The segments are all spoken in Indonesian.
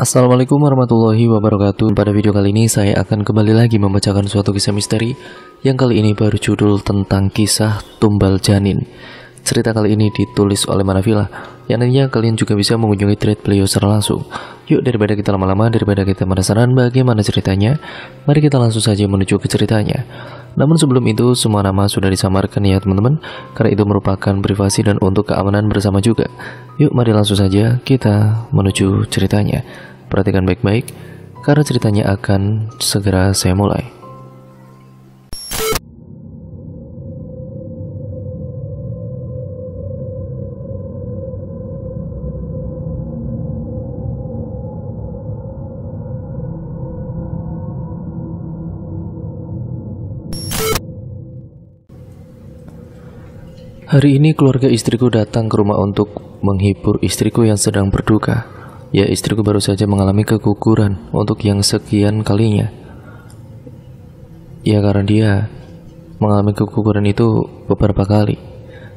Assalamualaikum warahmatullahi wabarakatuh Pada video kali ini saya akan kembali lagi membacakan suatu kisah misteri Yang kali ini berjudul tentang kisah tumbal janin Cerita kali ini ditulis oleh Manavila Yang nantinya kalian juga bisa mengunjungi thread beliau secara langsung Yuk daripada kita lama-lama, daripada kita penasaran bagaimana ceritanya Mari kita langsung saja menuju ke ceritanya namun sebelum itu, semua nama sudah disamarkan ya teman-teman, karena itu merupakan privasi dan untuk keamanan bersama juga. Yuk mari langsung saja kita menuju ceritanya. Perhatikan baik-baik, karena ceritanya akan segera saya mulai. Hari ini keluarga istriku datang ke rumah untuk menghibur istriku yang sedang berduka. Ya istriku baru saja mengalami keguguran untuk yang sekian kalinya. Ya karena dia mengalami keguguran itu beberapa kali.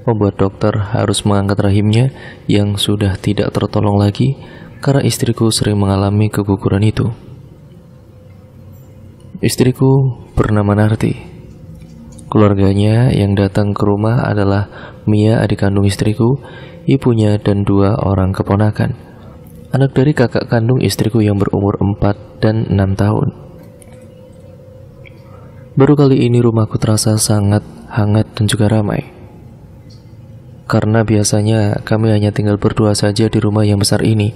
Membuat dokter harus mengangkat rahimnya yang sudah tidak tertolong lagi karena istriku sering mengalami keguguran itu. Istriku bernama Narti Keluarganya yang datang ke rumah adalah Mia adik kandung istriku, ibunya dan dua orang keponakan. Anak dari kakak kandung istriku yang berumur 4 dan 6 tahun. Baru kali ini rumahku terasa sangat hangat dan juga ramai. Karena biasanya kami hanya tinggal berdua saja di rumah yang besar ini.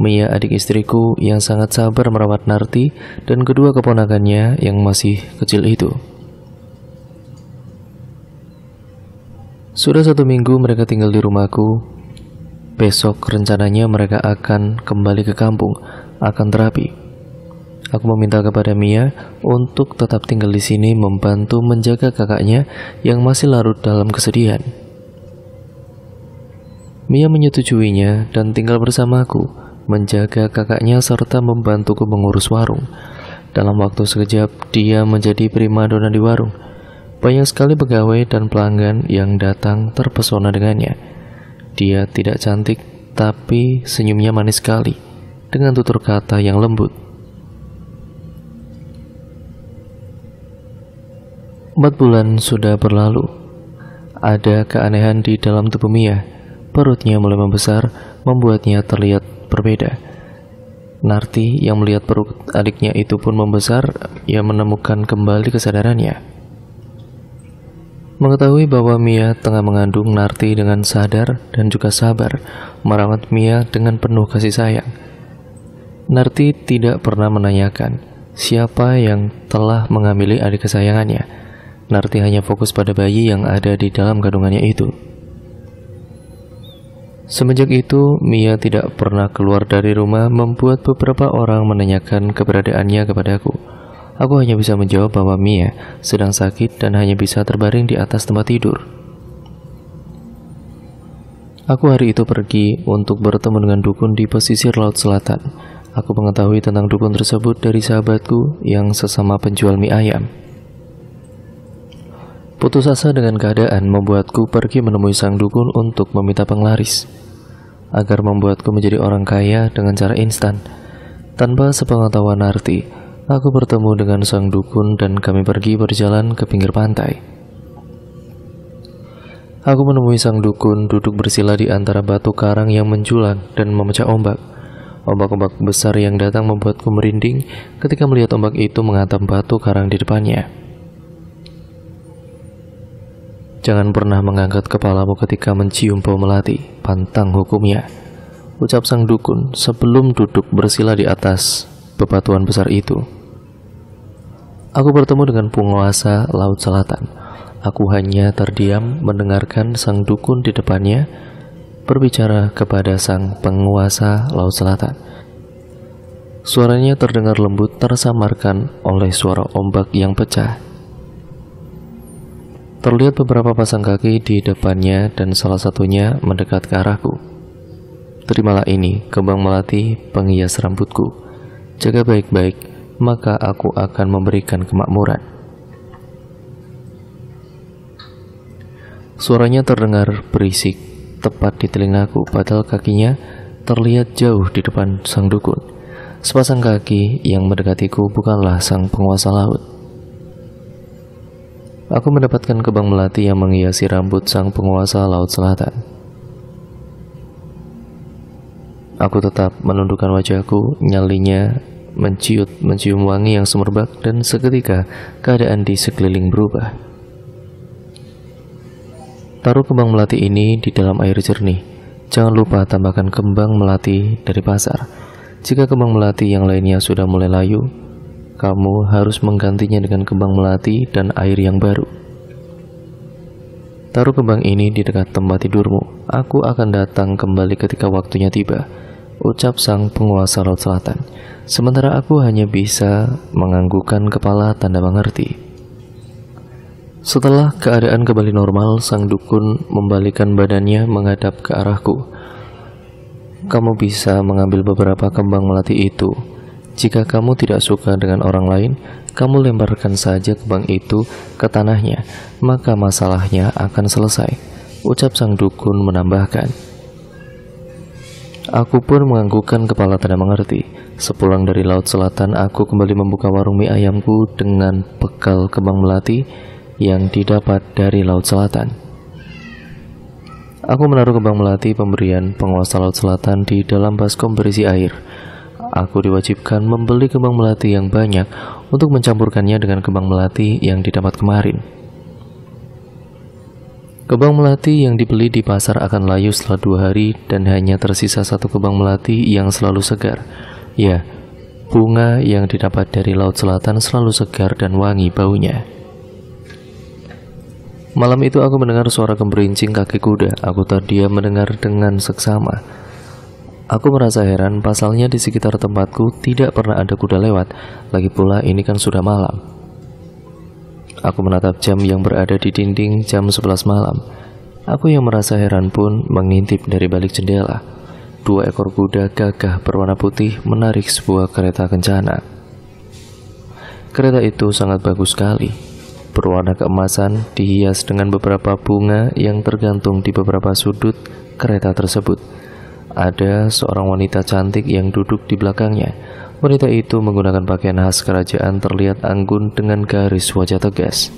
Mia adik istriku yang sangat sabar merawat Narti dan kedua keponakannya yang masih kecil itu. Sudah satu minggu mereka tinggal di rumahku. Besok rencananya mereka akan kembali ke kampung, akan terapi. Aku meminta kepada Mia untuk tetap tinggal di sini membantu menjaga kakaknya yang masih larut dalam kesedihan. Mia menyetujuinya dan tinggal bersamaku, menjaga kakaknya serta membantuku mengurus warung. Dalam waktu sekejap, dia menjadi primadona di warung banyak sekali pegawai dan pelanggan yang datang terpesona dengannya. Dia tidak cantik, tapi senyumnya manis sekali, dengan tutur kata yang lembut. Empat bulan sudah berlalu. Ada keanehan di dalam tubuh Mia. Perutnya mulai membesar, membuatnya terlihat berbeda. Narti yang melihat perut adiknya itu pun membesar, ia menemukan kembali kesadarannya. Mengetahui bahwa Mia tengah mengandung Narti dengan sadar dan juga sabar, merawat Mia dengan penuh kasih sayang. Narti tidak pernah menanyakan siapa yang telah mengambil adik kesayangannya. Narti hanya fokus pada bayi yang ada di dalam kandungannya itu. Semenjak itu, Mia tidak pernah keluar dari rumah membuat beberapa orang menanyakan keberadaannya kepadaku. Aku hanya bisa menjawab bahwa Mia sedang sakit dan hanya bisa terbaring di atas tempat tidur. Aku hari itu pergi untuk bertemu dengan dukun di pesisir laut selatan. Aku mengetahui tentang dukun tersebut dari sahabatku yang sesama penjual mie ayam. Putus asa dengan keadaan membuatku pergi menemui sang dukun untuk meminta penglaris agar membuatku menjadi orang kaya dengan cara instan tanpa sepengetahuan arti Aku bertemu dengan sang dukun dan kami pergi berjalan ke pinggir pantai. Aku menemui sang dukun duduk bersila di antara batu karang yang menjulang dan memecah ombak. Ombak-ombak besar yang datang membuatku merinding ketika melihat ombak itu menghantam batu karang di depannya. Jangan pernah mengangkat kepalamu ketika mencium bau melati, pantang hukumnya. Ucap sang dukun sebelum duduk bersila di atas bebatuan besar itu. Aku bertemu dengan penguasa Laut Selatan. Aku hanya terdiam mendengarkan sang dukun di depannya berbicara kepada sang penguasa Laut Selatan. Suaranya terdengar lembut tersamarkan oleh suara ombak yang pecah. Terlihat beberapa pasang kaki di depannya dan salah satunya mendekat ke arahku. Terimalah ini, kembang melati penghias rambutku. Jaga baik-baik, maka aku akan memberikan kemakmuran. Suaranya terdengar berisik tepat di telingaku padahal kakinya terlihat jauh di depan sang dukun. Sepasang kaki yang mendekatiku bukanlah sang penguasa laut. Aku mendapatkan kebang melati yang menghiasi rambut sang penguasa laut selatan. Aku tetap menundukkan wajahku, nyalinya menciut, mencium wangi yang semerbak dan seketika keadaan di sekeliling berubah. Taruh kembang melati ini di dalam air jernih. Jangan lupa tambahkan kembang melati dari pasar. Jika kembang melati yang lainnya sudah mulai layu, kamu harus menggantinya dengan kembang melati dan air yang baru. Taruh kembang ini di dekat tempat tidurmu. Aku akan datang kembali ketika waktunya tiba ucap sang penguasa Laut Selatan. Sementara aku hanya bisa menganggukkan kepala tanda mengerti. Setelah keadaan kembali normal, sang dukun membalikan badannya menghadap ke arahku. Kamu bisa mengambil beberapa kembang melati itu. Jika kamu tidak suka dengan orang lain, kamu lemparkan saja kembang itu ke tanahnya, maka masalahnya akan selesai. Ucap sang dukun menambahkan. Aku pun menganggukkan kepala tanda mengerti. Sepulang dari Laut Selatan, aku kembali membuka warung mie ayamku dengan bekal kembang melati yang didapat dari Laut Selatan. Aku menaruh kembang melati pemberian penguasa Laut Selatan di dalam baskom berisi air. Aku diwajibkan membeli kembang melati yang banyak untuk mencampurkannya dengan kembang melati yang didapat kemarin. Kebang melati yang dibeli di pasar akan layu setelah dua hari dan hanya tersisa satu kebang melati yang selalu segar. Ya, bunga yang didapat dari laut selatan selalu segar dan wangi baunya. Malam itu aku mendengar suara gemerincing kaki kuda. Aku terdiam mendengar dengan seksama. Aku merasa heran, pasalnya di sekitar tempatku tidak pernah ada kuda lewat. Lagi pula ini kan sudah malam. Aku menatap jam yang berada di dinding jam 11 malam. Aku yang merasa heran pun mengintip dari balik jendela dua ekor kuda gagah berwarna putih menarik sebuah kereta kencana. Kereta itu sangat bagus sekali, berwarna keemasan dihias dengan beberapa bunga yang tergantung di beberapa sudut kereta tersebut. Ada seorang wanita cantik yang duduk di belakangnya. Wanita itu menggunakan pakaian khas kerajaan terlihat anggun dengan garis wajah tegas.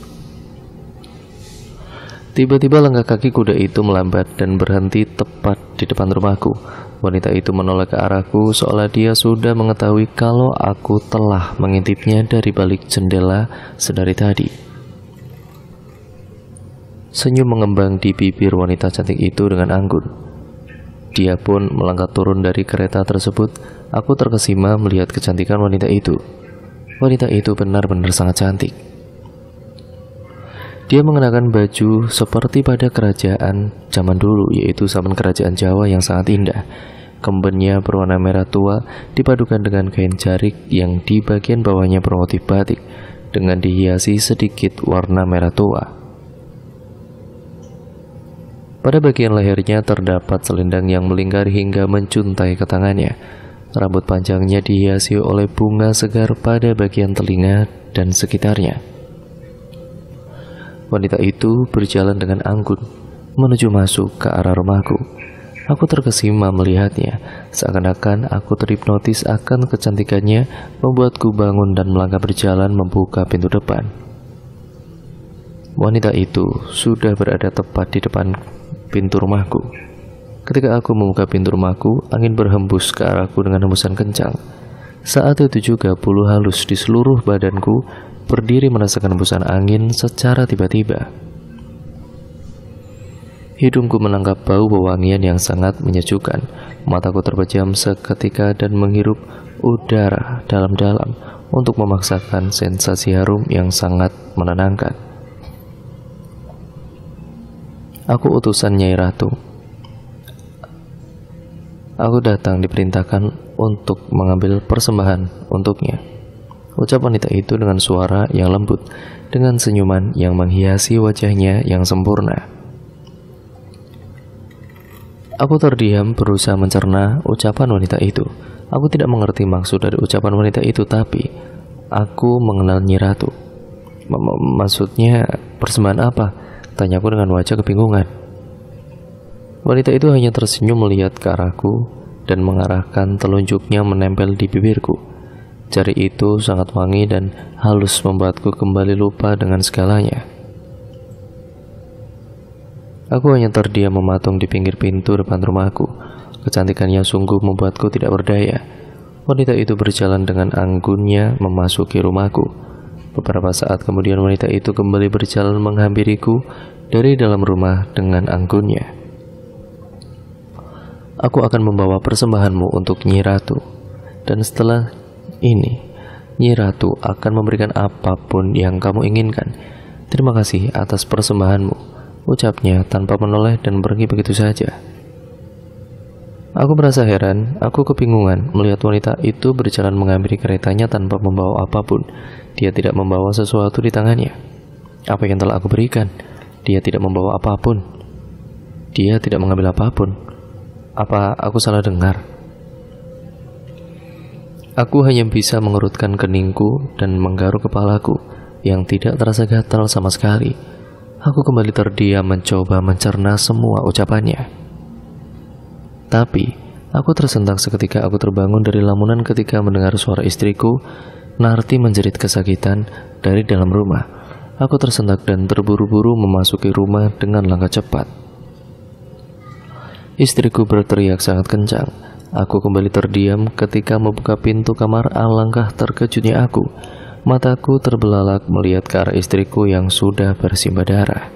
Tiba-tiba langkah kaki kuda itu melambat dan berhenti tepat di depan rumahku. Wanita itu menoleh ke arahku seolah dia sudah mengetahui kalau aku telah mengintipnya dari balik jendela sedari tadi. Senyum mengembang di bibir wanita cantik itu dengan anggun. Dia pun melangkah turun dari kereta tersebut. Aku terkesima melihat kecantikan wanita itu. Wanita itu benar-benar sangat cantik. Dia mengenakan baju seperti pada kerajaan zaman dulu, yaitu zaman kerajaan Jawa yang sangat indah. Kembennya berwarna merah tua dipadukan dengan kain jarik yang di bagian bawahnya bermotif batik dengan dihiasi sedikit warna merah tua. Pada bagian lehernya terdapat selendang yang melingkar hingga mencuntai ke tangannya. Rambut panjangnya dihiasi oleh bunga segar pada bagian telinga dan sekitarnya. Wanita itu berjalan dengan anggun menuju masuk ke arah rumahku. Aku terkesima melihatnya, seakan-akan aku terhipnotis akan kecantikannya, membuatku bangun dan melangkah berjalan membuka pintu depan. Wanita itu sudah berada tepat di depan pintu rumahku. Ketika aku membuka pintu rumahku, angin berhembus ke arahku dengan hembusan kencang. Saat itu juga bulu halus di seluruh badanku berdiri merasakan hembusan angin secara tiba-tiba. Hidungku menangkap bau pewangian yang sangat menyejukkan. Mataku terpejam seketika dan menghirup udara dalam-dalam untuk memaksakan sensasi harum yang sangat menenangkan. Aku utusan Nyai Ratu. Aku datang diperintahkan untuk mengambil persembahan untuknya. Ucap wanita itu dengan suara yang lembut, dengan senyuman yang menghiasi wajahnya yang sempurna. Aku terdiam berusaha mencerna ucapan wanita itu. Aku tidak mengerti maksud dari ucapan wanita itu, tapi aku mengenal nyiratu. Ratu. M Maksudnya persembahan apa? Tanyaku dengan wajah kebingungan. Wanita itu hanya tersenyum melihat ke arahku dan mengarahkan telunjuknya menempel di bibirku. Jari itu sangat wangi dan halus membuatku kembali lupa dengan segalanya. Aku hanya terdiam mematung di pinggir pintu depan rumahku. Kecantikannya sungguh membuatku tidak berdaya. Wanita itu berjalan dengan anggunnya memasuki rumahku. Beberapa saat kemudian wanita itu kembali berjalan menghampiriku dari dalam rumah dengan anggunnya. Aku akan membawa persembahanmu untuk Nyi Ratu. Dan setelah ini, Nyi Ratu akan memberikan apapun yang kamu inginkan. Terima kasih atas persembahanmu, ucapnya tanpa menoleh dan pergi begitu saja. Aku merasa heran, aku kebingungan melihat wanita itu berjalan mengambil keretanya tanpa membawa apapun. Dia tidak membawa sesuatu di tangannya. Apa yang telah aku berikan? Dia tidak membawa apapun. Dia tidak mengambil apapun. Apa aku salah dengar? Aku hanya bisa mengerutkan keningku dan menggaruk kepalaku yang tidak terasa gatal sama sekali. Aku kembali terdiam mencoba mencerna semua ucapannya. Tapi, aku tersentak seketika aku terbangun dari lamunan ketika mendengar suara istriku, Narti menjerit kesakitan dari dalam rumah. Aku tersentak dan terburu-buru memasuki rumah dengan langkah cepat. Istriku berteriak sangat kencang, Aku kembali terdiam ketika membuka pintu kamar alangkah terkejutnya aku. Mataku terbelalak melihat ke arah istriku yang sudah bersimbah darah.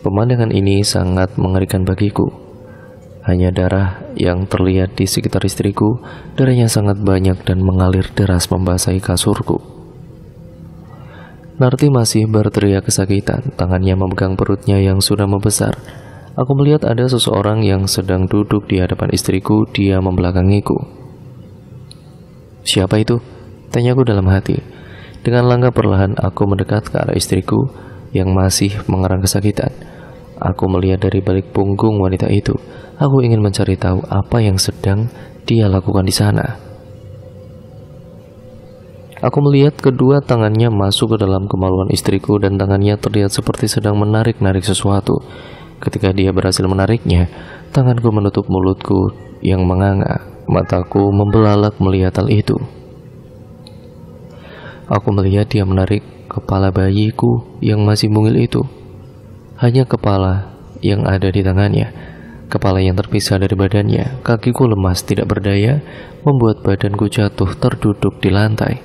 Pemandangan ini sangat mengerikan bagiku. Hanya darah yang terlihat di sekitar istriku, darahnya sangat banyak dan mengalir deras membasahi kasurku. Narti masih berteriak kesakitan, tangannya memegang perutnya yang sudah membesar. Aku melihat ada seseorang yang sedang duduk di hadapan istriku, dia membelakangiku. Siapa itu? Tanyaku dalam hati. Dengan langkah perlahan aku mendekat ke arah istriku yang masih mengerang kesakitan. Aku melihat dari balik punggung wanita itu. Aku ingin mencari tahu apa yang sedang dia lakukan di sana. Aku melihat kedua tangannya masuk ke dalam kemaluan istriku dan tangannya terlihat seperti sedang menarik-narik sesuatu. Ketika dia berhasil menariknya, tanganku menutup mulutku yang menganga. Mataku membelalak melihat hal itu. Aku melihat dia menarik kepala bayiku yang masih mungil itu. Hanya kepala yang ada di tangannya. Kepala yang terpisah dari badannya, kakiku lemas tidak berdaya, membuat badanku jatuh terduduk di lantai.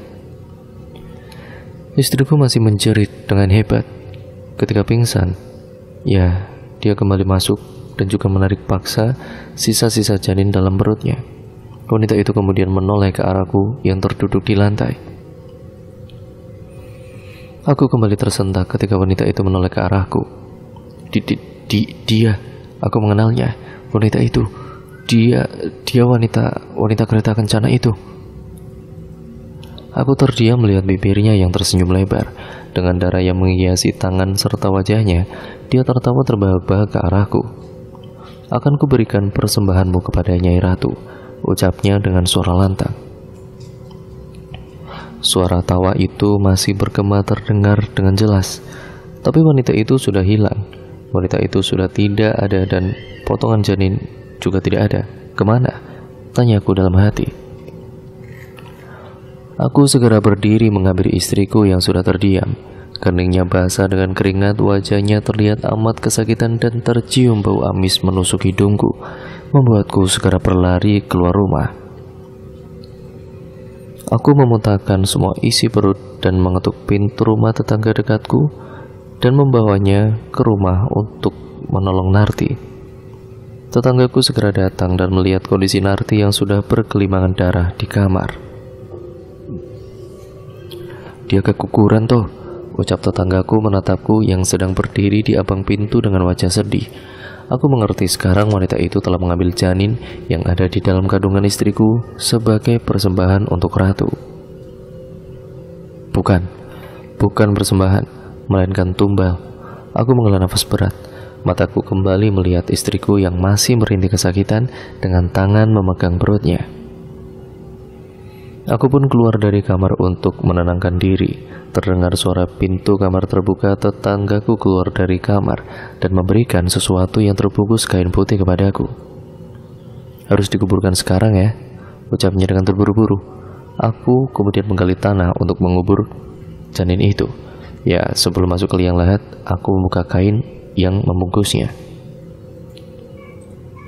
Istriku masih menjerit dengan hebat. Ketika pingsan, ya dia kembali masuk dan juga menarik paksa sisa-sisa janin dalam perutnya. Wanita itu kemudian menoleh ke arahku yang terduduk di lantai. Aku kembali tersentak ketika wanita itu menoleh ke arahku. Di, di, di, dia, aku mengenalnya. Wanita itu, dia, dia wanita, wanita kereta kencana itu. Aku terdiam melihat bibirnya yang tersenyum lebar dengan darah yang menghiasi tangan serta wajahnya, dia tertawa terbahak-bahak ke arahku. Akan kuberikan persembahanmu kepada Nyai Ratu, ucapnya dengan suara lantang. Suara tawa itu masih bergema terdengar dengan jelas, tapi wanita itu sudah hilang. Wanita itu sudah tidak ada dan potongan janin juga tidak ada. Kemana? Tanyaku dalam hati. Aku segera berdiri mengambil istriku yang sudah terdiam. Keningnya basah dengan keringat, wajahnya terlihat amat kesakitan dan tercium bau amis menusuk hidungku, membuatku segera berlari keluar rumah. Aku memuntahkan semua isi perut dan mengetuk pintu rumah tetangga dekatku dan membawanya ke rumah untuk menolong Narti. Tetanggaku segera datang dan melihat kondisi Narti yang sudah berkelimangan darah di kamar. Dia kekukuran toh, ucap tetanggaku menatapku yang sedang berdiri di abang pintu dengan wajah sedih. Aku mengerti sekarang wanita itu telah mengambil janin yang ada di dalam kandungan istriku sebagai persembahan untuk ratu. Bukan, bukan persembahan, melainkan tumbal. Aku mengelah nafas berat. Mataku kembali melihat istriku yang masih merintih kesakitan dengan tangan memegang perutnya. Aku pun keluar dari kamar untuk menenangkan diri. Terdengar suara pintu kamar terbuka, tetanggaku keluar dari kamar dan memberikan sesuatu yang terbungkus kain putih kepadaku. Harus dikuburkan sekarang ya, ucapnya dengan terburu-buru. Aku kemudian menggali tanah untuk mengubur janin itu. Ya, sebelum masuk ke liang lahat, aku membuka kain yang membungkusnya.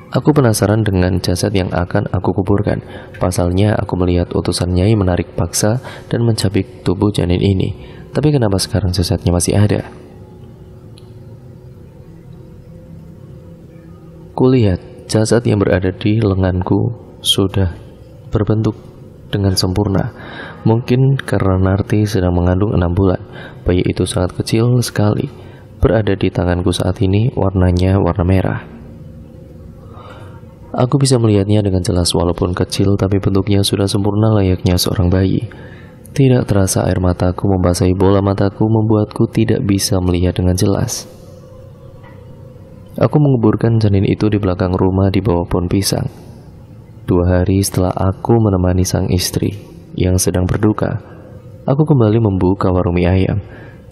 Aku penasaran dengan jasad yang akan aku kuburkan. Pasalnya aku melihat utusan Nyai menarik paksa dan mencabik tubuh janin ini. Tapi kenapa sekarang jasadnya masih ada? Kulihat jasad yang berada di lenganku sudah berbentuk dengan sempurna. Mungkin karena Narti sedang mengandung enam bulan. Bayi itu sangat kecil sekali. Berada di tanganku saat ini warnanya warna merah. Aku bisa melihatnya dengan jelas walaupun kecil tapi bentuknya sudah sempurna layaknya seorang bayi. Tidak terasa air mataku membasahi bola mataku membuatku tidak bisa melihat dengan jelas. Aku menguburkan janin itu di belakang rumah di bawah pohon pisang. Dua hari setelah aku menemani sang istri yang sedang berduka, aku kembali membuka warung mie ayam.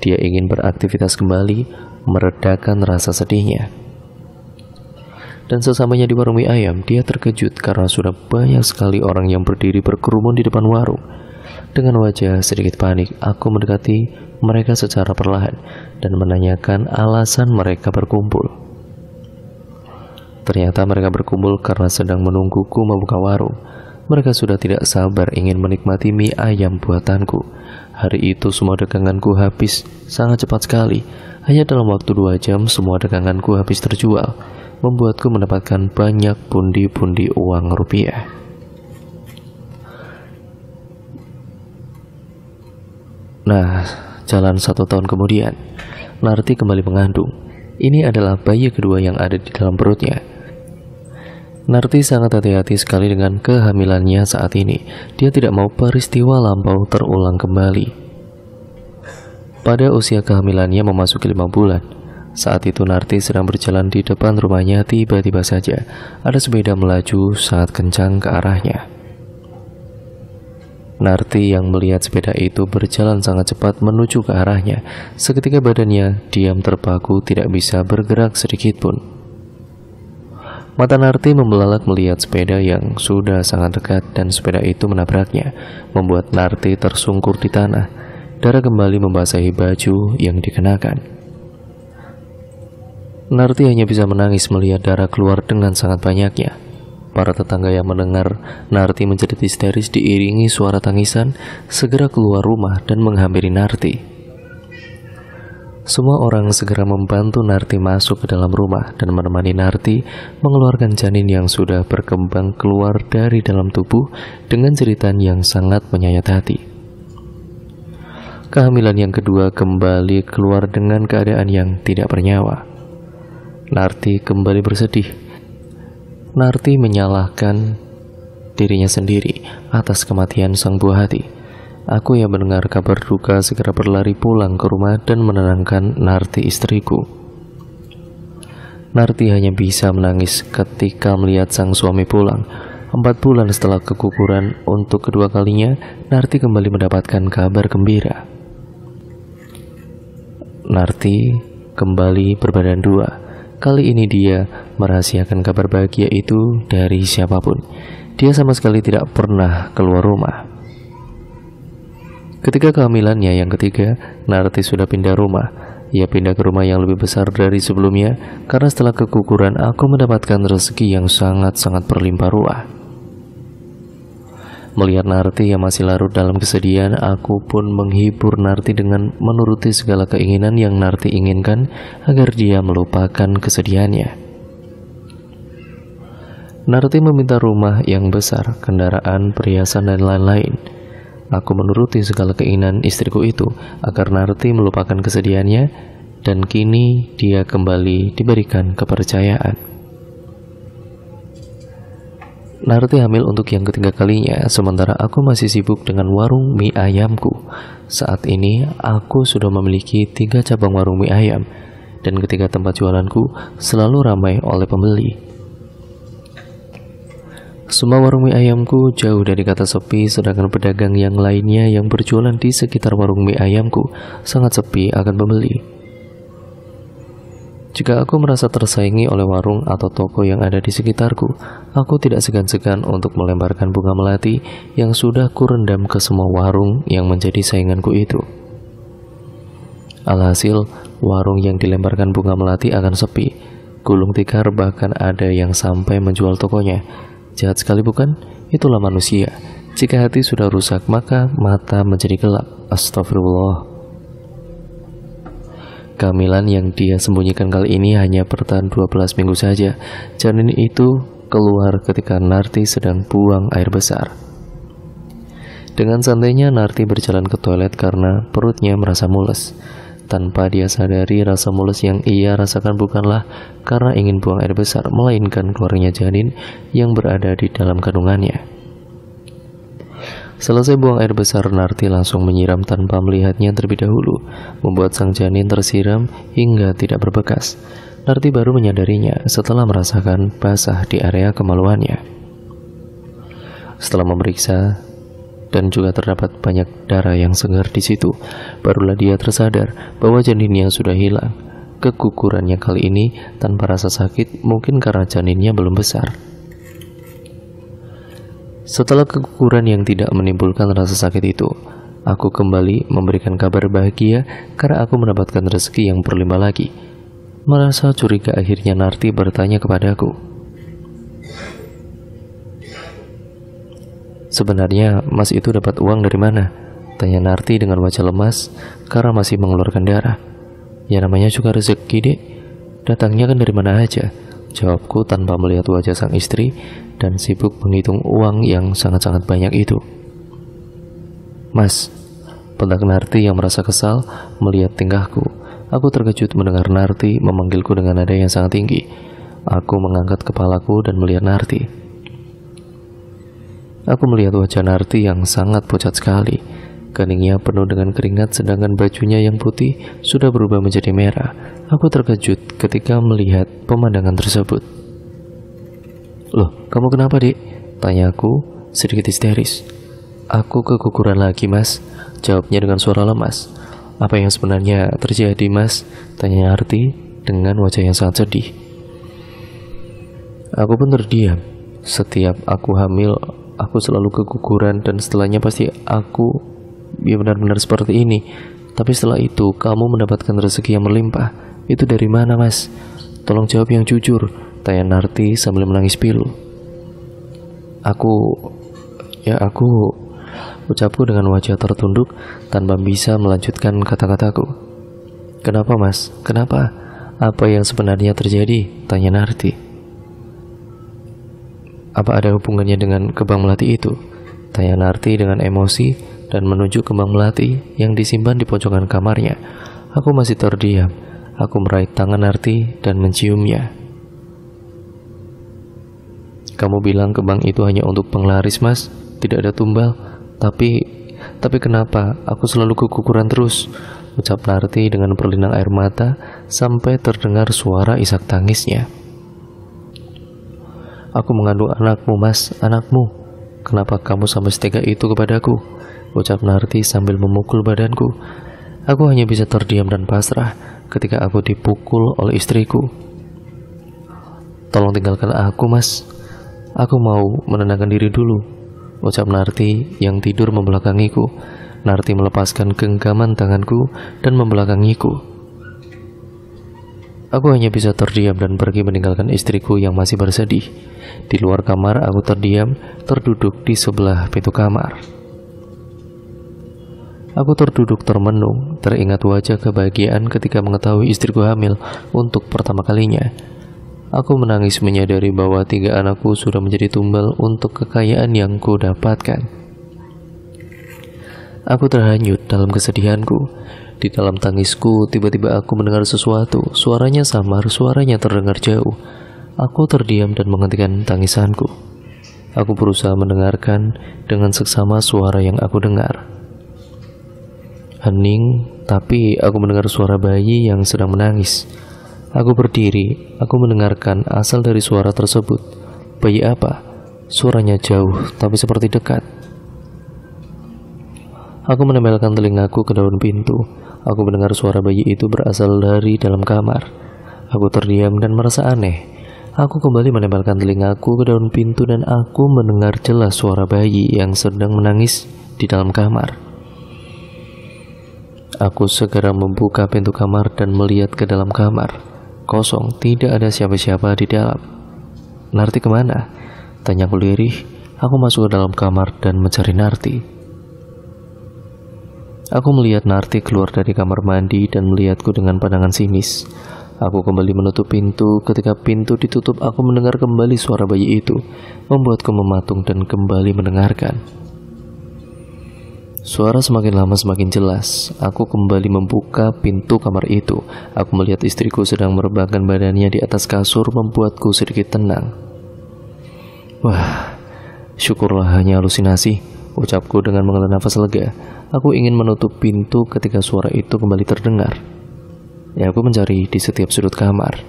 Dia ingin beraktivitas kembali, meredakan rasa sedihnya dan sesamanya di warung mie ayam, dia terkejut karena sudah banyak sekali orang yang berdiri berkerumun di depan warung. Dengan wajah sedikit panik, aku mendekati mereka secara perlahan dan menanyakan alasan mereka berkumpul. Ternyata mereka berkumpul karena sedang menungguku membuka warung. Mereka sudah tidak sabar ingin menikmati mie ayam buatanku. Hari itu semua daganganku habis, sangat cepat sekali. Hanya dalam waktu dua jam semua daganganku habis terjual membuatku mendapatkan banyak bundi-bundi uang rupiah. Nah, jalan satu tahun kemudian, Narti kembali mengandung. Ini adalah bayi kedua yang ada di dalam perutnya. Narti sangat hati-hati sekali dengan kehamilannya saat ini. Dia tidak mau peristiwa lampau terulang kembali. Pada usia kehamilannya memasuki lima bulan, saat itu Narti sedang berjalan di depan rumahnya tiba-tiba saja ada sepeda melaju sangat kencang ke arahnya. Narti yang melihat sepeda itu berjalan sangat cepat menuju ke arahnya. Seketika badannya diam terpaku tidak bisa bergerak sedikit pun. Mata Narti membelalak melihat sepeda yang sudah sangat dekat dan sepeda itu menabraknya, membuat Narti tersungkur di tanah. Darah kembali membasahi baju yang dikenakan. Narti hanya bisa menangis melihat darah keluar dengan sangat banyaknya. Para tetangga yang mendengar Narti menjadi histeris diiringi suara tangisan segera keluar rumah dan menghampiri Narti. Semua orang segera membantu Narti masuk ke dalam rumah dan menemani Narti mengeluarkan janin yang sudah berkembang keluar dari dalam tubuh dengan jeritan yang sangat menyayat hati. Kehamilan yang kedua kembali keluar dengan keadaan yang tidak bernyawa. Narti kembali bersedih. Narti menyalahkan dirinya sendiri atas kematian sang buah hati. Aku yang mendengar kabar duka segera berlari pulang ke rumah dan menenangkan Narti istriku. Narti hanya bisa menangis ketika melihat sang suami pulang. Empat bulan setelah kekukuran untuk kedua kalinya, Narti kembali mendapatkan kabar gembira. Narti kembali berbadan dua. Kali ini dia merahasiakan kabar bahagia itu dari siapapun. Dia sama sekali tidak pernah keluar rumah. Ketika kehamilannya yang ketiga, Narti sudah pindah rumah. Ia pindah ke rumah yang lebih besar dari sebelumnya karena setelah kekukuran aku mendapatkan rezeki yang sangat-sangat berlimpah ruah. Melihat Narti yang masih larut dalam kesedihan, aku pun menghibur Narti dengan menuruti segala keinginan yang Narti inginkan agar dia melupakan kesedihannya. Narti meminta rumah yang besar, kendaraan, perhiasan, dan lain-lain. Aku menuruti segala keinginan istriku itu agar Narti melupakan kesedihannya, dan kini dia kembali diberikan kepercayaan. Narti hamil untuk yang ketiga kalinya, sementara aku masih sibuk dengan warung mie ayamku. Saat ini, aku sudah memiliki tiga cabang warung mie ayam, dan ketiga tempat jualanku selalu ramai oleh pembeli. Semua warung mie ayamku jauh dari kata sepi, sedangkan pedagang yang lainnya yang berjualan di sekitar warung mie ayamku sangat sepi akan pembeli. Jika aku merasa tersaingi oleh warung atau toko yang ada di sekitarku, aku tidak segan-segan untuk melemparkan bunga melati yang sudah kurendam ke semua warung yang menjadi sainganku itu. Alhasil, warung yang dilemparkan bunga melati akan sepi. Gulung tikar bahkan ada yang sampai menjual tokonya. Jahat sekali bukan? Itulah manusia. Jika hati sudah rusak, maka mata menjadi gelap. Astagfirullah. Kehamilan yang dia sembunyikan kali ini hanya bertahan 12 minggu saja. Janin itu keluar ketika Narti sedang buang air besar. Dengan santainya Narti berjalan ke toilet karena perutnya merasa mules. Tanpa dia sadari rasa mules yang ia rasakan bukanlah karena ingin buang air besar, melainkan keluarnya janin yang berada di dalam kandungannya. Selesai buang air besar, Narti langsung menyiram tanpa melihatnya terlebih dahulu, membuat sang janin tersiram hingga tidak berbekas. Narti baru menyadarinya setelah merasakan basah di area kemaluannya. Setelah memeriksa dan juga terdapat banyak darah yang segar di situ, barulah dia tersadar bahwa janinnya sudah hilang. Kekukurannya kali ini tanpa rasa sakit mungkin karena janinnya belum besar. Setelah keguguran yang tidak menimbulkan rasa sakit itu, aku kembali memberikan kabar bahagia karena aku mendapatkan rezeki yang berlimpah lagi. Merasa curiga akhirnya Narti bertanya kepadaku. Sebenarnya mas itu dapat uang dari mana? Tanya Narti dengan wajah lemas karena masih mengeluarkan darah. Ya namanya juga rezeki dek. Datangnya kan dari mana aja? Jawabku tanpa melihat wajah sang istri dan sibuk menghitung uang yang sangat-sangat banyak itu. Mas, bentak Narti yang merasa kesal melihat tingkahku. Aku terkejut mendengar Narti memanggilku dengan nada yang sangat tinggi. Aku mengangkat kepalaku dan melihat Narti. Aku melihat wajah Narti yang sangat pucat sekali. Keningnya penuh dengan keringat sedangkan bajunya yang putih sudah berubah menjadi merah. Aku terkejut ketika melihat pemandangan tersebut. Loh, kamu kenapa, dek? tanya aku sedikit histeris. Aku keguguran lagi, mas. Jawabnya dengan suara lemas. Apa yang sebenarnya terjadi, mas? Tanya Arti dengan wajah yang sangat sedih. Aku pun terdiam. Setiap aku hamil, aku selalu keguguran dan setelahnya pasti aku ya benar-benar seperti ini. Tapi setelah itu, kamu mendapatkan rezeki yang melimpah. Itu dari mana, Mas? Tolong jawab yang jujur. Tanya Narti sambil menangis pilu. Aku, ya aku, ucapku dengan wajah tertunduk tanpa bisa melanjutkan kata-kataku. Kenapa mas? Kenapa? Apa yang sebenarnya terjadi? Tanya Narti. Apa ada hubungannya dengan kebang melati itu? Tanya Narti dengan emosi dan menuju kembang melati yang disimpan di pojokan kamarnya. Aku masih terdiam. Aku meraih tangan Narti dan menciumnya. Kamu bilang ke bank itu hanya untuk penglaris, Mas. Tidak ada tumbal. Tapi tapi kenapa aku selalu kekukuran terus? ucap Narti dengan berlinang air mata sampai terdengar suara isak tangisnya. Aku mengandung anakmu, Mas, anakmu. Kenapa kamu sampai setega itu kepadaku? ucap Narti sambil memukul badanku. Aku hanya bisa terdiam dan pasrah ketika aku dipukul oleh istriku. Tolong tinggalkan aku, Mas, Aku mau menenangkan diri dulu, ucap Narti yang tidur membelakangiku. Narti melepaskan genggaman tanganku dan membelakangiku. Aku hanya bisa terdiam dan pergi meninggalkan istriku yang masih bersedih. Di luar kamar, aku terdiam, terduduk di sebelah pintu kamar. Aku terduduk termenung, teringat wajah kebahagiaan ketika mengetahui istriku hamil untuk pertama kalinya. Aku menangis menyadari bahwa tiga anakku sudah menjadi tumbal untuk kekayaan yang ku dapatkan. Aku terhanyut dalam kesedihanku. Di dalam tangisku, tiba-tiba aku mendengar sesuatu. Suaranya samar, suaranya terdengar jauh. Aku terdiam dan menghentikan tangisanku. Aku berusaha mendengarkan dengan seksama suara yang aku dengar. Hening, tapi aku mendengar suara bayi yang sedang menangis. Aku berdiri, aku mendengarkan asal dari suara tersebut. Bayi apa? Suaranya jauh, tapi seperti dekat. Aku menempelkan telingaku ke daun pintu. Aku mendengar suara bayi itu berasal dari dalam kamar. Aku terdiam dan merasa aneh. Aku kembali menempelkan telingaku ke daun pintu dan aku mendengar jelas suara bayi yang sedang menangis di dalam kamar. Aku segera membuka pintu kamar dan melihat ke dalam kamar. Kosong, tidak ada siapa-siapa di dalam. Narti kemana? tanya lirih. Aku masuk ke dalam kamar dan mencari Narti. Aku melihat Narti keluar dari kamar mandi dan melihatku dengan pandangan sinis. Aku kembali menutup pintu. Ketika pintu ditutup, aku mendengar kembali suara bayi itu, membuatku mematung dan kembali mendengarkan. Suara semakin lama semakin jelas. Aku kembali membuka pintu kamar itu. Aku melihat istriku sedang merebahkan badannya di atas kasur membuatku sedikit tenang. Wah, syukurlah hanya halusinasi, ucapku dengan menghela nafas lega. Aku ingin menutup pintu ketika suara itu kembali terdengar. Ya, aku mencari di setiap sudut kamar.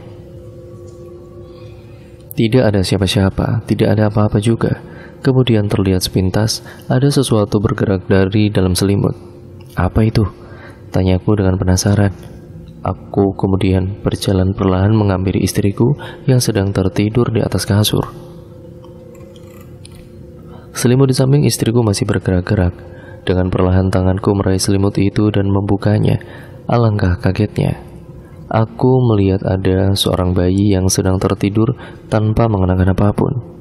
Tidak ada siapa-siapa, tidak ada apa-apa juga. Kemudian terlihat sepintas ada sesuatu bergerak dari dalam selimut. Apa itu? Tanyaku dengan penasaran. Aku kemudian berjalan perlahan mengambil istriku yang sedang tertidur di atas kasur. Selimut di samping istriku masih bergerak-gerak. Dengan perlahan tanganku meraih selimut itu dan membukanya. Alangkah kagetnya. Aku melihat ada seorang bayi yang sedang tertidur tanpa mengenakan apapun.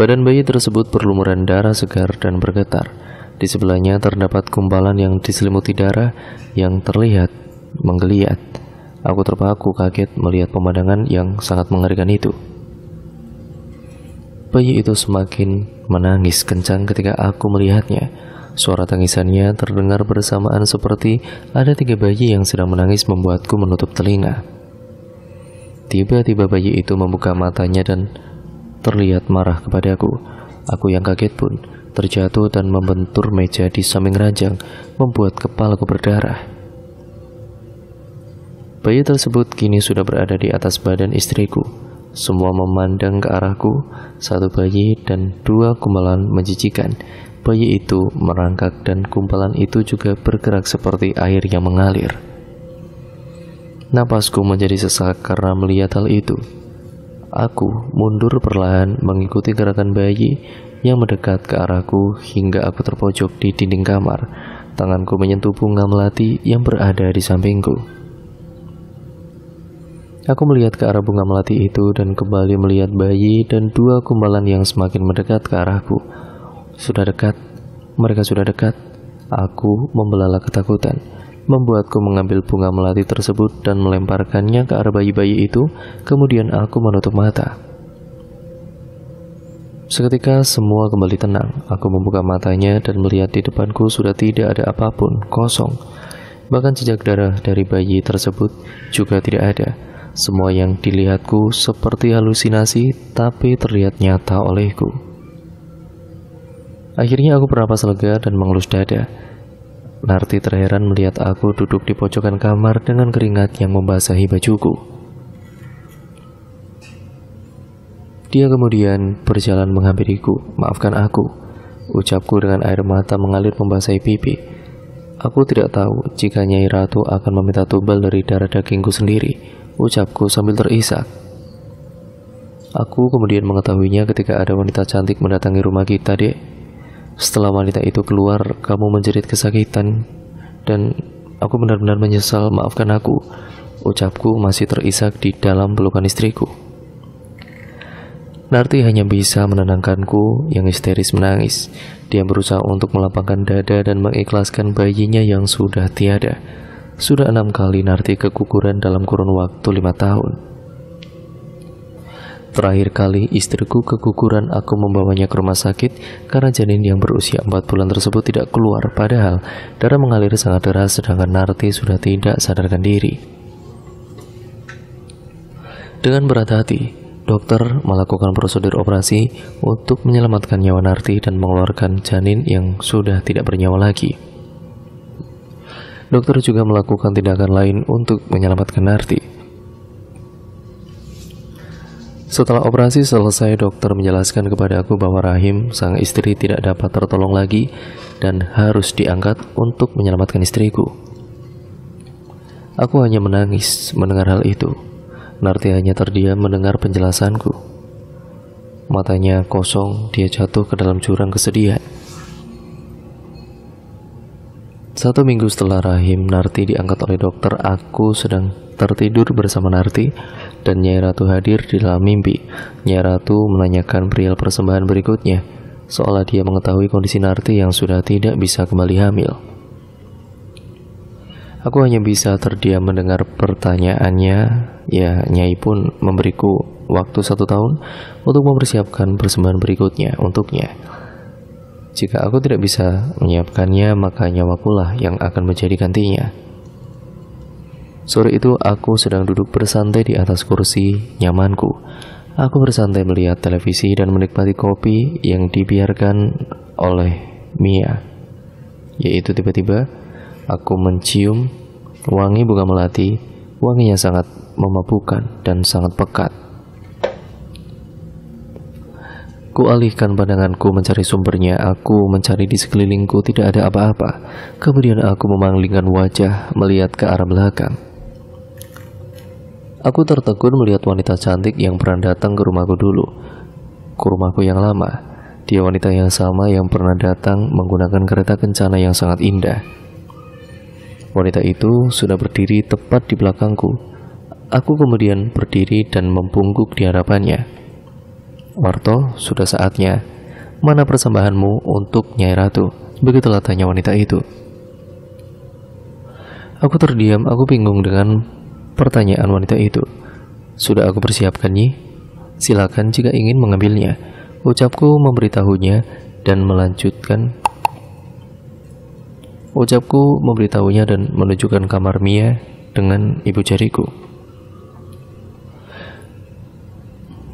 Badan bayi tersebut berlumuran darah segar dan bergetar. Di sebelahnya terdapat kumpalan yang diselimuti darah yang terlihat menggeliat. Aku terpaku kaget melihat pemandangan yang sangat mengerikan itu. Bayi itu semakin menangis kencang ketika aku melihatnya. Suara tangisannya terdengar bersamaan seperti ada tiga bayi yang sedang menangis membuatku menutup telinga. Tiba-tiba bayi itu membuka matanya dan terlihat marah kepadaku. Aku yang kaget pun terjatuh dan membentur meja di samping ranjang, membuat kepalaku berdarah. Bayi tersebut kini sudah berada di atas badan istriku. Semua memandang ke arahku, satu bayi dan dua kumpalan menjijikan. Bayi itu merangkak dan kumpalan itu juga bergerak seperti air yang mengalir. Napasku menjadi sesak karena melihat hal itu. Aku mundur perlahan mengikuti gerakan bayi yang mendekat ke arahku hingga aku terpojok di dinding kamar. Tanganku menyentuh bunga melati yang berada di sampingku. Aku melihat ke arah bunga melati itu dan kembali melihat bayi dan dua kumbalan yang semakin mendekat ke arahku. Sudah dekat, mereka sudah dekat. Aku membelalak ketakutan membuatku mengambil bunga melati tersebut dan melemparkannya ke arah bayi-bayi itu, kemudian aku menutup mata. Seketika semua kembali tenang, aku membuka matanya dan melihat di depanku sudah tidak ada apapun, kosong. Bahkan jejak darah dari bayi tersebut juga tidak ada. Semua yang dilihatku seperti halusinasi, tapi terlihat nyata olehku. Akhirnya aku bernapas lega dan mengelus dada. Narti terheran melihat aku duduk di pojokan kamar dengan keringat yang membasahi bajuku. Dia kemudian berjalan menghampiriku, maafkan aku. Ucapku dengan air mata mengalir membasahi pipi. Aku tidak tahu jika Nyai Ratu akan meminta tumbal dari darah dagingku sendiri, ucapku sambil terisak. Aku kemudian mengetahuinya ketika ada wanita cantik mendatangi rumah kita, dek. Setelah wanita itu keluar, kamu menjerit kesakitan, dan aku benar-benar menyesal, maafkan aku. Ucapku masih terisak di dalam pelukan istriku. Narti hanya bisa menenangkanku yang histeris menangis. Dia berusaha untuk melapangkan dada dan mengikhlaskan bayinya yang sudah tiada. Sudah enam kali Narti kekukuran dalam kurun waktu lima tahun. Terakhir kali istriku keguguran aku membawanya ke rumah sakit karena janin yang berusia 4 bulan tersebut tidak keluar padahal darah mengalir sangat deras sedangkan Narti sudah tidak sadarkan diri. Dengan berat hati, dokter melakukan prosedur operasi untuk menyelamatkan nyawa Narti dan mengeluarkan janin yang sudah tidak bernyawa lagi. Dokter juga melakukan tindakan lain untuk menyelamatkan Narti setelah operasi selesai, dokter menjelaskan kepada aku bahwa Rahim, sang istri, tidak dapat tertolong lagi dan harus diangkat untuk menyelamatkan istriku. Aku hanya menangis mendengar hal itu. Narti hanya terdiam mendengar penjelasanku. Matanya kosong, dia jatuh ke dalam jurang kesedihan. Satu minggu setelah Rahim, Narti diangkat oleh dokter, aku sedang tertidur bersama Narti, dan Nyai Ratu hadir di dalam mimpi. Nyai Ratu menanyakan perihal persembahan berikutnya, seolah dia mengetahui kondisi Narti yang sudah tidak bisa kembali hamil. Aku hanya bisa terdiam mendengar pertanyaannya, ya Nyai pun memberiku waktu satu tahun untuk mempersiapkan persembahan berikutnya untuknya. Jika aku tidak bisa menyiapkannya, maka nyawakulah yang akan menjadi gantinya. Sore itu aku sedang duduk bersantai di atas kursi nyamanku. Aku bersantai melihat televisi dan menikmati kopi yang dibiarkan oleh Mia. Yaitu tiba-tiba aku mencium wangi bunga melati, wanginya sangat memabukkan dan sangat pekat. Ku alihkan pandanganku mencari sumbernya, aku mencari di sekelilingku tidak ada apa-apa. Kemudian aku memanglingkan wajah melihat ke arah belakang. Aku tertegun melihat wanita cantik yang pernah datang ke rumahku dulu. Ke rumahku yang lama. Dia wanita yang sama yang pernah datang menggunakan kereta kencana yang sangat indah. Wanita itu sudah berdiri tepat di belakangku. Aku kemudian berdiri dan membungkuk di hadapannya. Warto, sudah saatnya. Mana persembahanmu untuk Nyai Ratu? Begitulah tanya wanita itu. Aku terdiam, aku bingung dengan Pertanyaan wanita itu, "Sudah aku persiapkan, persiapkannya? Silakan jika ingin mengambilnya." Ucapku memberitahunya dan melanjutkan Ucapku memberitahunya dan menunjukkan kamar Mia dengan ibu jariku.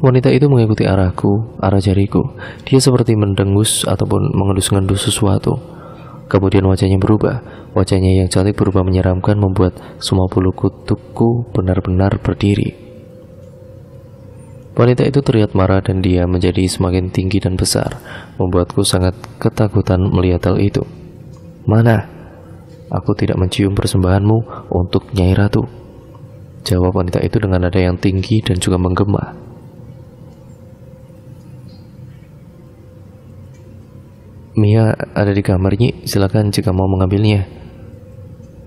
Wanita itu mengikuti arahku, arah jariku. Dia seperti mendengus ataupun mengendus-ngendus sesuatu. Kemudian wajahnya berubah, wajahnya yang cantik berubah menyeramkan membuat semua bulu kutukku benar-benar berdiri. Wanita itu terlihat marah dan dia menjadi semakin tinggi dan besar, membuatku sangat ketakutan melihat hal itu. Mana? Aku tidak mencium persembahanmu untuk Nyai Ratu. Jawab wanita itu dengan nada yang tinggi dan juga menggema. Mia ada di kamarnya, silakan jika mau mengambilnya.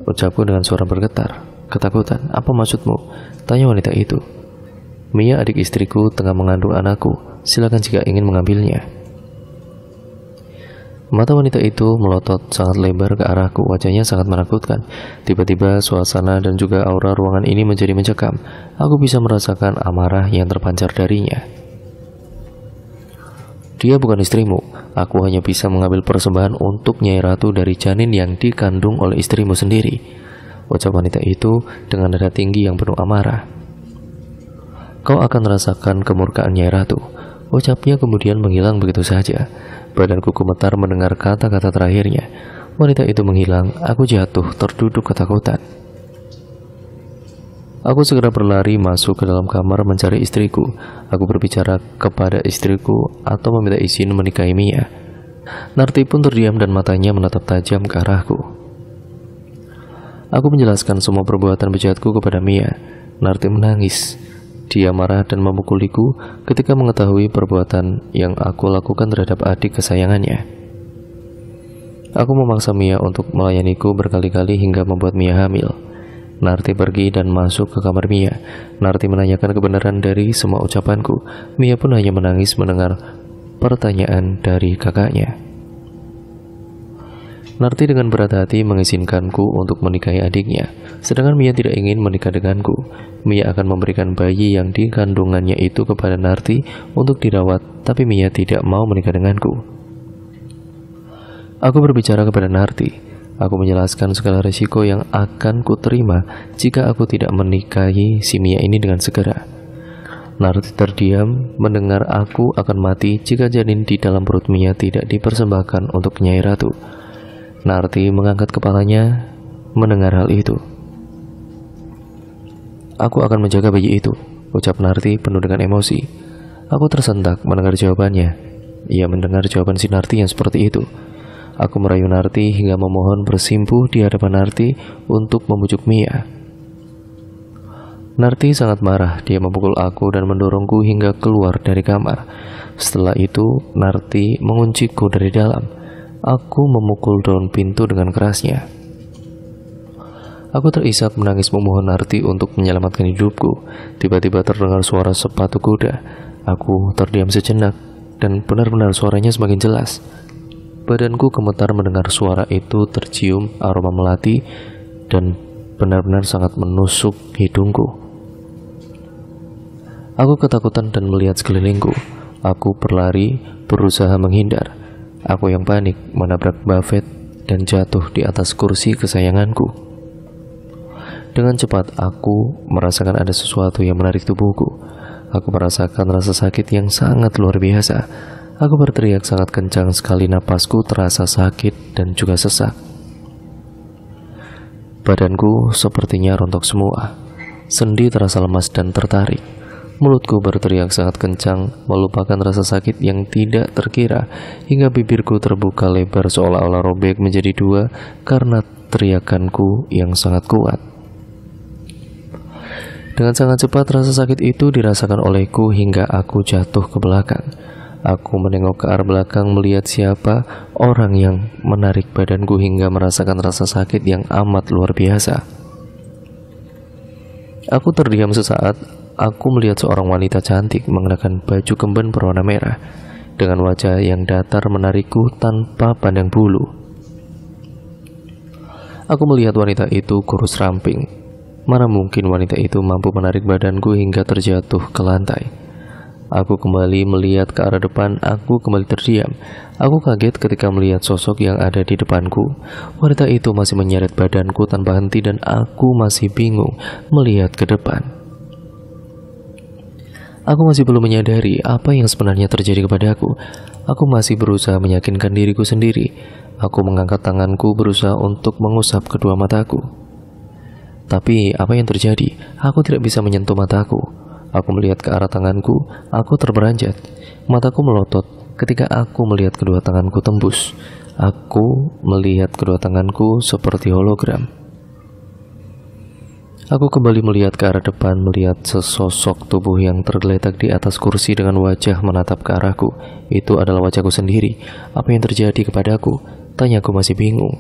Ucapku dengan suara bergetar, ketakutan. Apa maksudmu? Tanya wanita itu. Mia adik istriku tengah mengandung anakku, silakan jika ingin mengambilnya. Mata wanita itu melotot sangat lebar ke arahku, wajahnya sangat menakutkan. Tiba-tiba suasana dan juga aura ruangan ini menjadi mencekam. Aku bisa merasakan amarah yang terpancar darinya. Dia bukan istrimu. Aku hanya bisa mengambil persembahan untuk Nyai Ratu dari janin yang dikandung oleh istrimu sendiri. Ucap wanita itu dengan nada tinggi yang penuh amarah. Kau akan merasakan kemurkaan Nyai Ratu. Ucapnya kemudian menghilang begitu saja. Badanku gemetar mendengar kata-kata terakhirnya. Wanita itu menghilang, aku jatuh terduduk ketakutan. Aku segera berlari masuk ke dalam kamar mencari istriku. Aku berbicara kepada istriku atau meminta izin menikahi Mia. Narti pun terdiam dan matanya menatap tajam ke arahku. Aku menjelaskan semua perbuatan bejatku kepada Mia. Narti menangis. Dia marah dan memukuliku ketika mengetahui perbuatan yang aku lakukan terhadap adik kesayangannya. Aku memaksa Mia untuk melayaniku berkali-kali hingga membuat Mia hamil. Narti pergi dan masuk ke kamar Mia. Narti menanyakan kebenaran dari semua ucapanku. Mia pun hanya menangis mendengar pertanyaan dari kakaknya. Narti dengan berat hati mengizinkanku untuk menikahi adiknya, sedangkan Mia tidak ingin menikah denganku. Mia akan memberikan bayi yang dikandungannya itu kepada Narti untuk dirawat, tapi Mia tidak mau menikah denganku. Aku berbicara kepada Narti, Aku menjelaskan segala risiko yang akan ku terima jika aku tidak menikahi si Mia ini dengan segera. Narti terdiam mendengar aku akan mati jika janin di dalam perut Mia tidak dipersembahkan untuk Nyai Ratu. Narti mengangkat kepalanya mendengar hal itu. Aku akan menjaga bayi itu, ucap Narti penuh dengan emosi. Aku tersentak mendengar jawabannya. Ia mendengar jawaban si Narti yang seperti itu. Aku merayu Narti hingga memohon bersimpuh di hadapan Narti untuk membujuk Mia. Narti sangat marah, dia memukul aku dan mendorongku hingga keluar dari kamar. Setelah itu, Narti mengunciku dari dalam. Aku memukul daun pintu dengan kerasnya. Aku terisak menangis memohon Narti untuk menyelamatkan hidupku. Tiba-tiba terdengar suara sepatu kuda. Aku terdiam sejenak, dan benar-benar suaranya semakin jelas. Badanku gemetar mendengar suara itu tercium aroma melati dan benar-benar sangat menusuk hidungku. Aku ketakutan dan melihat sekelilingku. Aku berlari, berusaha menghindar. Aku yang panik menabrak Buffett dan jatuh di atas kursi kesayanganku. Dengan cepat aku merasakan ada sesuatu yang menarik tubuhku. Aku merasakan rasa sakit yang sangat luar biasa. Aku berteriak sangat kencang sekali napasku terasa sakit dan juga sesak. Badanku sepertinya rontok semua. Sendi terasa lemas dan tertarik. Mulutku berteriak sangat kencang, melupakan rasa sakit yang tidak terkira, hingga bibirku terbuka lebar seolah-olah robek menjadi dua karena teriakanku yang sangat kuat. Dengan sangat cepat rasa sakit itu dirasakan olehku hingga aku jatuh ke belakang. Aku menengok ke arah belakang melihat siapa orang yang menarik badanku hingga merasakan rasa sakit yang amat luar biasa. Aku terdiam sesaat, aku melihat seorang wanita cantik mengenakan baju kemben berwarna merah dengan wajah yang datar menarikku tanpa pandang bulu. Aku melihat wanita itu kurus ramping. Mana mungkin wanita itu mampu menarik badanku hingga terjatuh ke lantai. Aku kembali melihat ke arah depan, aku kembali terdiam. Aku kaget ketika melihat sosok yang ada di depanku. Wanita itu masih menyeret badanku tanpa henti dan aku masih bingung melihat ke depan. Aku masih belum menyadari apa yang sebenarnya terjadi kepadaku. Aku masih berusaha meyakinkan diriku sendiri. Aku mengangkat tanganku berusaha untuk mengusap kedua mataku. Tapi apa yang terjadi? Aku tidak bisa menyentuh mataku. Aku melihat ke arah tanganku, aku terberanjat. Mataku melotot ketika aku melihat kedua tanganku tembus. Aku melihat kedua tanganku seperti hologram. Aku kembali melihat ke arah depan, melihat sesosok tubuh yang tergeletak di atas kursi dengan wajah menatap ke arahku. Itu adalah wajahku sendiri. Apa yang terjadi kepadaku? Tanyaku masih bingung.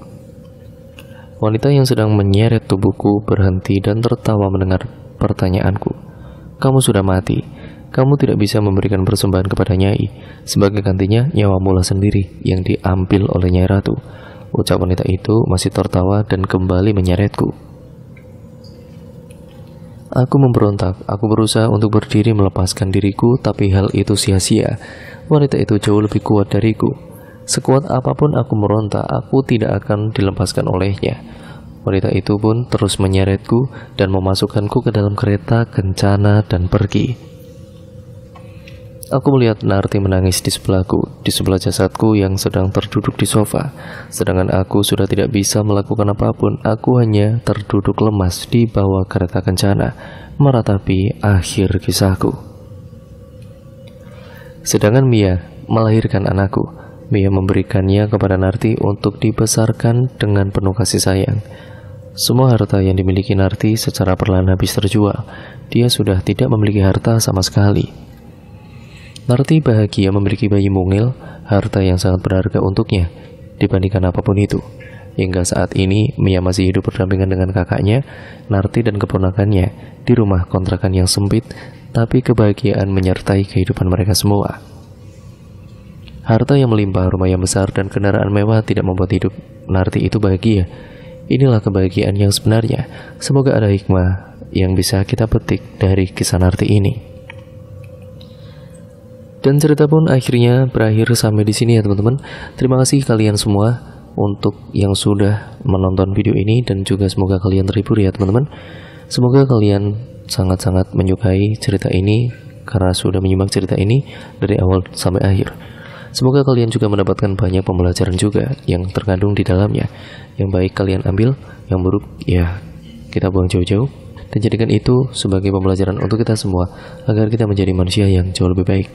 Wanita yang sedang menyeret tubuhku berhenti dan tertawa mendengar pertanyaanku kamu sudah mati. Kamu tidak bisa memberikan persembahan kepada Nyai. Sebagai gantinya, nyawa mula sendiri yang diambil oleh Nyai Ratu. Ucap wanita itu masih tertawa dan kembali menyeretku. Aku memberontak, aku berusaha untuk berdiri melepaskan diriku, tapi hal itu sia-sia. Wanita itu jauh lebih kuat dariku. Sekuat apapun aku meronta, aku tidak akan dilepaskan olehnya. Wanita itu pun terus menyeretku dan memasukkanku ke dalam kereta kencana dan pergi. Aku melihat Narti menangis di sebelahku, di sebelah jasadku yang sedang terduduk di sofa. Sedangkan aku sudah tidak bisa melakukan apapun, aku hanya terduduk lemas di bawah kereta kencana, meratapi akhir kisahku. Sedangkan Mia melahirkan anakku. Mia memberikannya kepada Narti untuk dibesarkan dengan penuh kasih sayang. Semua harta yang dimiliki Narti secara perlahan habis terjual. Dia sudah tidak memiliki harta sama sekali. Narti bahagia memiliki bayi mungil, harta yang sangat berharga untuknya, dibandingkan apapun itu. Hingga saat ini, Mia masih hidup berdampingan dengan kakaknya, Narti dan keponakannya, di rumah kontrakan yang sempit, tapi kebahagiaan menyertai kehidupan mereka semua. Harta yang melimpah, rumah yang besar, dan kendaraan mewah tidak membuat hidup Narti itu bahagia, Inilah kebahagiaan yang sebenarnya. Semoga ada hikmah yang bisa kita petik dari kisah narti ini. Dan cerita pun akhirnya berakhir sampai di sini ya teman-teman. Terima kasih kalian semua untuk yang sudah menonton video ini dan juga semoga kalian terhibur ya teman-teman. Semoga kalian sangat-sangat menyukai cerita ini karena sudah menyimak cerita ini dari awal sampai akhir. Semoga kalian juga mendapatkan banyak pembelajaran juga yang terkandung di dalamnya yang baik kalian ambil, yang buruk ya kita buang jauh-jauh. Dan jadikan itu sebagai pembelajaran untuk kita semua agar kita menjadi manusia yang jauh lebih baik.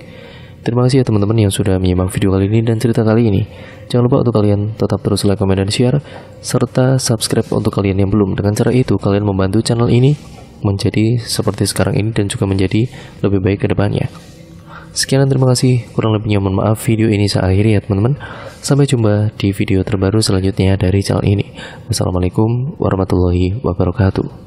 Terima kasih ya teman-teman yang sudah menyimak video kali ini dan cerita kali ini. Jangan lupa untuk kalian tetap terus like, komen, dan share, serta subscribe untuk kalian yang belum. Dengan cara itu, kalian membantu channel ini menjadi seperti sekarang ini dan juga menjadi lebih baik ke depannya. Sekian dan terima kasih. Kurang lebihnya mohon maaf video ini saya akhiri ya teman-teman. Sampai jumpa di video terbaru selanjutnya dari channel ini. Wassalamualaikum warahmatullahi wabarakatuh.